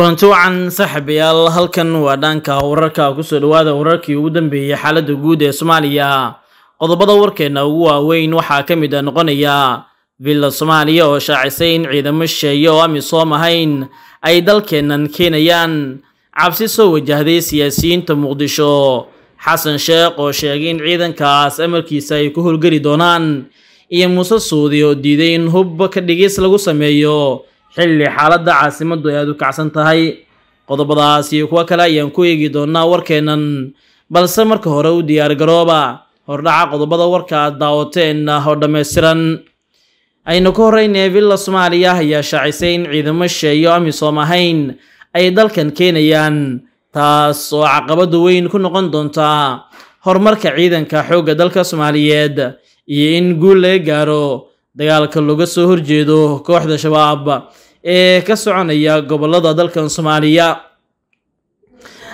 kulanti wacan saaxiibayaal halkan waa dhaanka wararka kusoo dhawaada wararkii ugu dambeeyey xaaladda guud ee soomaaliya qodobada warkeenna ugu waaweyn waxaa ka mid a ah noqonaya villa soomaaliya oo shaacisay in ciidamo sheeye oo amisoom ahayn ay dalkeennan keenayaan cabsi soo wajahday siyaasiyiinta muqdisho xasan sheekh oo sheegay in ciidankaas amarkiisa ay ku howlgeli doonaan iyo muuse suudi oo diiday in hub ka dhigis lagu sameeyo xilli xaaladda caasimaddu ay aada u kacsan tahay qodobadaas iyo kuwo kale ayaan ku eegi doonaa warkeennan balse marka hore u diyaargarooba hordhaca qodobada warka aad daawateenna oo dhammaystiran aynu ka horreynaya villa soomaaliya ayaa shaacisay in ciidamo sheeyo amisoom ahayn ay dalkan keenayaan taas oo caqabadu weyn ku noqon doontaa horumarka ciidanka xoogga dalka soomaaliyeed iyo in guul laga gaaro dagaalka looga soo horjeedo kooxda shabaab ee ka soconaya gobollada dalkan soomaaliya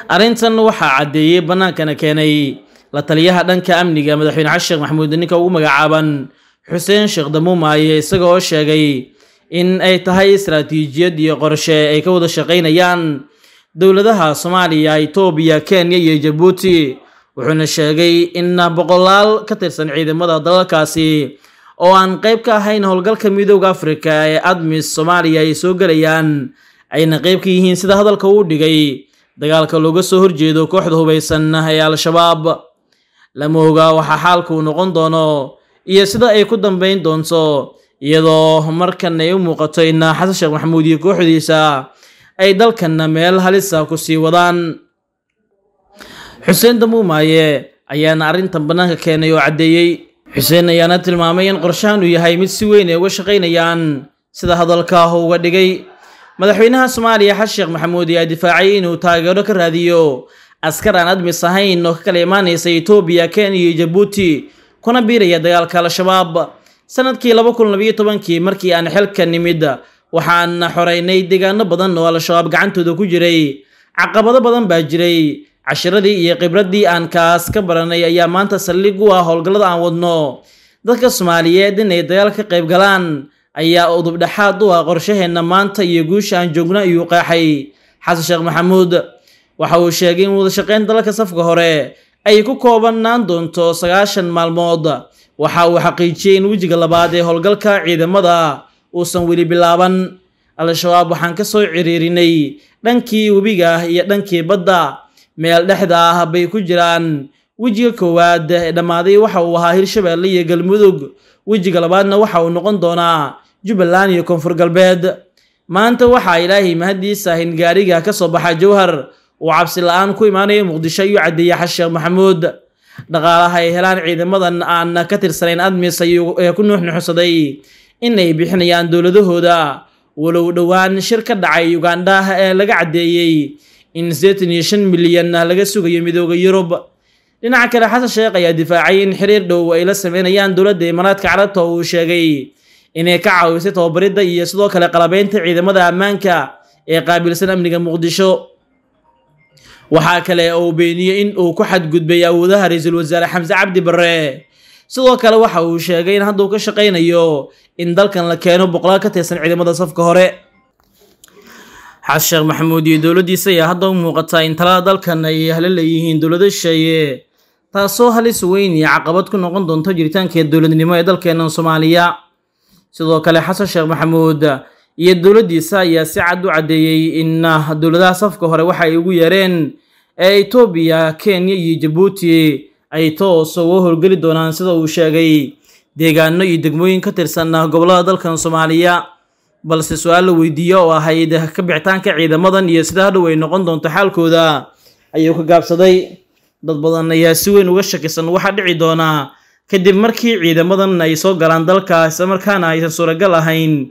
arrintan waxaa caddeeyey bannaankana keenay la taliyaha dhanka amniga madaxweyne xasan maxamuud ninka ugu magacaaban xuseen sheekh damuumaaye isaga oo sheegay in ay tahay istaraatiijiyad iyo qorshe ay ka wada shaqaynayaan dowladaha soomaaliya itoobiya kenya iyo jabuuti wuxuuna sheegay in boqolaal ka tirsan ciidamada dalalkaasi oo aan qayb ka ahayn howlgalka midooda afrika ee admis soomaaliya ay soo gelayaan ayna qayb ka yihiin sida hadalka uu dhigay dagaalka looga soo horjeedo kooxda hubaysan ee al-shabaab lama oga waxaa xaalkuu noqon doono iyo sida ay ku dambayn doonto iyadoo markan ay u muuqato inna xasan sheekh maxamuud iyo kooxdiisa ay dalkanna meel halisa ah ku sii wadaan xuseen damuumaaye ayaana arrintan bannaanka keenay oo caddeeyey xuseen ayaana tilmaamay in qorshahan yahay mid si weyn ay uga shaqaynayaan sida hadalkaah uga dhigay madaxweynaha soomaaliya xasheekh maxamuud ayaa difaacay inuu taageero ka raadiyo askar aan admis ahayn oo ka kala imaanaysa etoobiya kenya iyo jabuuti kuna biiraya dagaalka al-shabaab sanadkii laba kun labayo tobankii markii aan xilka nimid waxaana xoreynay deegaano badan oo al-shabaab gacantooda ku jiray caqabado badan baa jiray cashiradii iyo khibradii aan kaas ka baranay ayaa maanta saldhig u ah howlgallada aan wadno dadka soomaaliyeed inay dagaal ka qayb galaan ayaa udub dhexaad u ah qorshaheenna maanta iyo guusha aan joogna ayuu qeexay xasan sheekh maxamuud waxa uu sheegay in wadashaqeyn dalalka safka hore ay ku koobanaan doonto sagaashan maalmood waxa uu xaqiijiyey in wejiga labaad ee howlgalka ciidamada uusan weli bilaaban al-shabaab waxaan ka soo ciriirinay dhankii webiga ah iyo dhankii badda meel dhexda ah bay ku jiraan wejiga koowaad ee dhammaaday waxa uu ahaa hirshabeelle iyo galmudug wejiga labaadna waxa uu noqon doonaa jubbaland iyo koonfur galbeed maanta waxaa ilaahay mahaddiisa hingaariga ka soo baxa jowhar uu cabsi aan ku imaanaya muqdisho ayuu caddeeye xasheekh maxamuud dhaqaalaha ay helaan ciidamadan aan ka tirsanayn admis ee ku nuuxnuuxsaday inay bixinayaan dowladahooda walow dhowaan shir ka dhacay ugandha ee laga caddeeyey in sideetan iyo shan milyanna laga sugayo midooda yurub dhinaca kale xasan sheekh ayaa difaacay in xiriir dhow ay la sameynayaan dowladda imaaraadka carabta oo uu sheegay inay ka caawisay tababaridda iyo sidoo kale qalabeynta ciidamada ammaanka ee qaabilsan amniga muqdisho waxaa kale uu beeniyey in uu ku xadgudbay awoodaha ra-iisul wasaare xamse cabdi barre sidoo kale waxa uu sheegay in hadduu ka shaqaynayo in dalkan la keeno boqolaal ka tirsan ciidamada safka hore xasan sheekh maxamuud iyo dowladdiisa ayaa hadda u muuqataa in talada dalkan ay halo leeyihiin dowlado shisheeye taasoo halis weyn iyo caqabad ku noqon doonto jiritaanka dowladnimo ee dalkeennan soomaaliya sidoo kale xasan sheekh maxamuud iyo dowladdiisa ayaa si cad u caddeeyey in ah, dowladaha safka hore waxa ay ugu yareen ee etoobiya kenya iyo jabuuti ay tooso uga howlgeli doonaan sida uu sheegay deegaano iyo degmooyin ka tirsan ah, gobollada dalkan soomaaliya balse su-aal la weydiiyo oo ah kabixitaanka ciidamadan iyo sida hadhow ay noqon doonto xaalkooda ayuu ka gaabsaday dad badan ayaa si weyn uga shakisan waxa dhici doonaa kadib markii ciidamadan ay soo galaan dalka islamarkaana aysan suuragal ahayn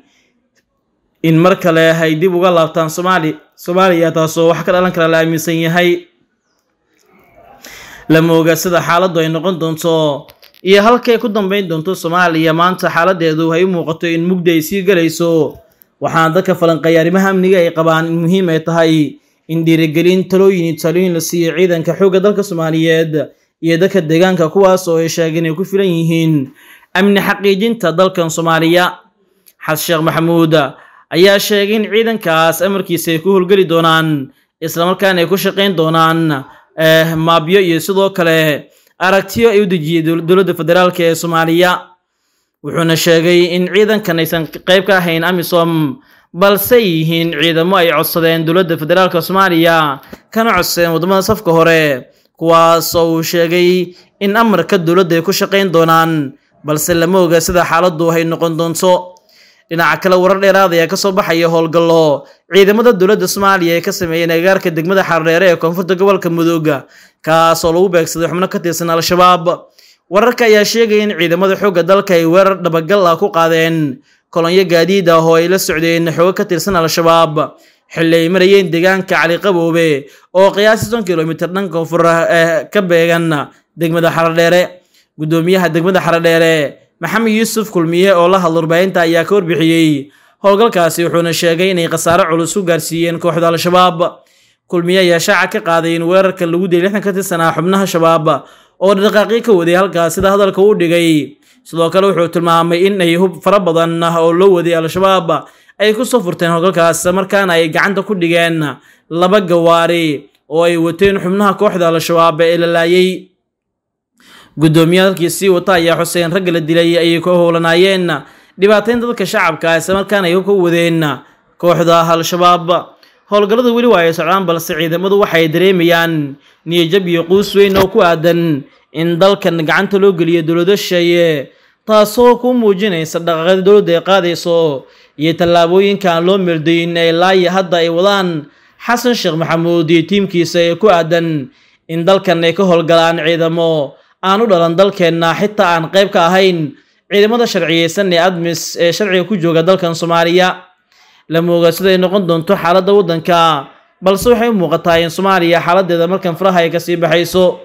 in mar kale ay dib uga laabtaan somaali soomaaliya taasoo wax ka dhalan kara la aaminsan yahay lama oga sida xaaladdu ay noqon doonto iyo halkay ku dambayn doonto soomaaliya maanta xaaladeedu ay u muuqato in mugda ay sii galayso waxaana dadka falanqeeya arrimaha amniga ay qabaan in muhiim ay tahay in dhiirigelin talooyin iyo talooyin la siiyo ciidanka xoogga dalka soomaaliyeed iyo dadka deegaanka kuwaas oo ay sheegeen ay ku filan yihiin amni xaqiijinta dalkan soomaaliya xasan sheekh maxamuud ayaa sheegay in ciidankaas amarkiisa ay ku howlgeli doonaan islamarkaana ay ku shaqayn doonaan eh, maabyo iyo sidoo kale aragtiyo ay u dejiyey dowladda federaalka ee soomaaliya wuxuuna sheegay in ciidankan aysan qayb ka ahayn amisom balse yihiin ciidamo ay codsadeen dowladda federaalk soomaaliya kana codsadeen waddamada safka hore kuwaasoo uu sheegay in amarka dowladda ay ku shaqayn doonaan balse lama oga sida xaaladdu ay noqon doonto dhinaca kale warar dheeraad ayaa ka soo baxaya howlgallo ciidamada dowladda soomaaliya ee ka sameeyeen agagaarka degmada xardheere ee koonfurta gobolka mudug kaasoo lagu beegsaday xubno ka tirsan al-shabaab wararka ayaa sheegaya in ciidamada xoogga dalka ay weerar dhabagal ah ku qaadeen kolonyo gaadiid ah oo ay la socdeen xoogo ka tirsan al-shabaab xilli ay marayeen deegaanka caliqaboobe oo qiyaasi ton kilomitir dhan koonfur eh ka beegan degmada xaradheere guddoomiyaha degmada xaradheere maxamed yuusuf kulmiye oo la hadla warbaahinta ayaa ka warbixiyey howlgalkaasi wuxuuna sheegay inay khasaare culus u gaarsiiyeen kooxda al-shabaab kulmiye ayaa shaaca ka qaaday in weerarka lagu dilay lixdan ka tirsanaa xubnaha shabaab oo dhaqaaqyo ka waday halkaas sida hadalka u dhigay sidoo kale wuxuu tilmaamay in ay hub fara badan ah oo loo waday al-shabaab ay ku soo furteen howlgalkaas markaana ay gacanta ku dhigeen laba gawaari oo ay wateen xubnaha kooxda al-shabaab ee la laayay guddoomiye halkiisii wata ayaa xuseen ragga la dilay ayay ku howlanaayeen dhibaatayn dadka shacabka isla markaana ay hub ka wadeen kooxda al-shabaab howlgalladu weli waa ay socdaan balse ciidamadu waxay dareemayaan niyajab iyo quus weyn oo ku aadan in dalkan gacanta loo geliyo dowlado sheeye taasoo ku muujinaysa dhaqaaqada dowladda ay qaadayso iyo tallaabooyinka loo meeldayin ee laayi hadda ay wadaan xasan sheekh maxamuud iyo tiimkiisa ee ku aadan in dalkan ay ka howlgalaan ciidamo aan u dhalan dalkeenna xitaa aan qayb ka ahayn ciidamada sharciyeysan ee admis ee sharciga ku jooga dalkan soomaaliya la moogaa siday noqon doonto xaaladda waddanka balse waxay u muuqataa in soomaaliya xaaladeeda markan faraha ay kasii baxayso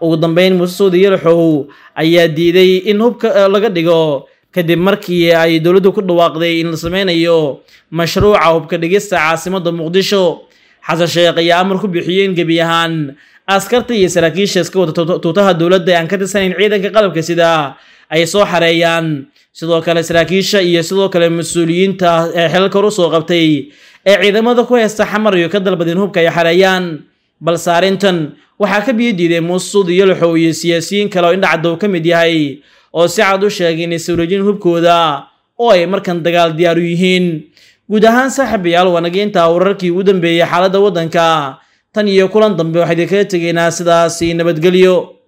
ugu dambeyn muuse saudi yaraxow ayaa diiday in hubka eh, laga dhigo kadib markii ay dowladdu ku dhawaaqday in la sameynayo mashruuca hubka dhigista caasimadda muqdisho xasan sheekh ayaa amar ku bixiyey in gebi ahaan askarta iyo saraakiisha iska wada tuutaha dowladda aan ka tirsanayn ciidanka qalabka sida ay soo xareeyaan sidoo kale saraakiisha iyo sidoo kale mas-uuliyiinta ee xelalka hor soo qabtay ee ciidamada ku heysta xamar iyo ka dalbadeen hubka ay xareeyaan balse arrintan waxaa ka biyo diiday muusud iyo laxow iyo siyaasiyiin kale oo indhaca dow ka mid yahay oo si cad u sheegay inay sawrajin hubkooda oo ay markan dagaal diyaar u yihiin guud ahaan saaxiibayaal wanagiinta wararkii ugu dambeeyey xaaladda waddanka tan iyo kulan dambe waxaa idinkaga tegaynaa sidaasi nabadgelyo